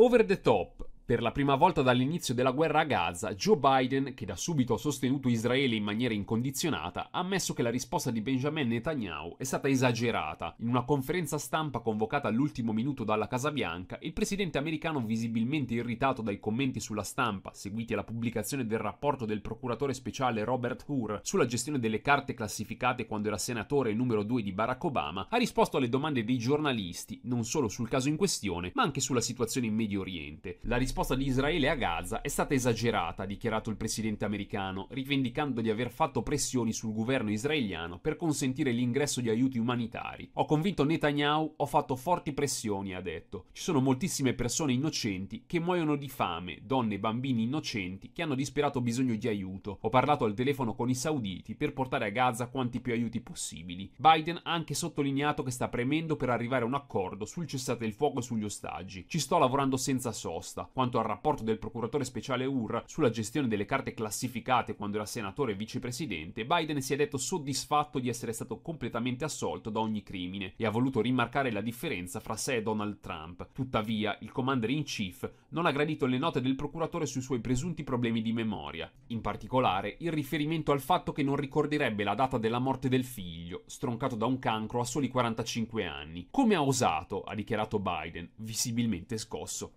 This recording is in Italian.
over the top Per la prima volta dall'inizio della guerra a Gaza, Joe Biden, che da subito ha sostenuto Israele in maniera incondizionata, ha ammesso che la risposta di Benjamin Netanyahu è stata esagerata. In una conferenza stampa convocata all'ultimo minuto dalla Casa Bianca, il presidente americano, visibilmente irritato dai commenti sulla stampa, seguiti alla pubblicazione del rapporto del procuratore speciale Robert Hur sulla gestione delle carte classificate quando era senatore numero 2 di Barack Obama, ha risposto alle domande dei giornalisti, non solo sul caso in questione, ma anche sulla situazione in Medio Oriente. La risposta risposta di Israele a Gaza è stata esagerata, ha dichiarato il presidente americano, rivendicando di aver fatto pressioni sul governo israeliano per consentire l'ingresso di aiuti umanitari. Ho convinto Netanyahu, ho fatto forti pressioni, ha detto. Ci sono moltissime persone innocenti che muoiono di fame, donne e bambini innocenti che hanno disperato bisogno di aiuto. Ho parlato al telefono con i sauditi per portare a Gaza quanti più aiuti possibili. Biden ha anche sottolineato che sta premendo per arrivare a un accordo sul cessate il fuoco e sugli ostaggi. Ci sto lavorando senza sosta. Quanto quanto al rapporto del procuratore speciale Ur sulla gestione delle carte classificate quando era senatore e vicepresidente, Biden si è detto soddisfatto di essere stato completamente assolto da ogni crimine e ha voluto rimarcare la differenza fra sé e Donald Trump. Tuttavia, il commander in chief non ha gradito le note del procuratore sui suoi presunti problemi di memoria, in particolare il riferimento al fatto che non ricorderebbe la data della morte del figlio, stroncato da un cancro a soli 45 anni. Come ha osato, ha dichiarato Biden, visibilmente scosso.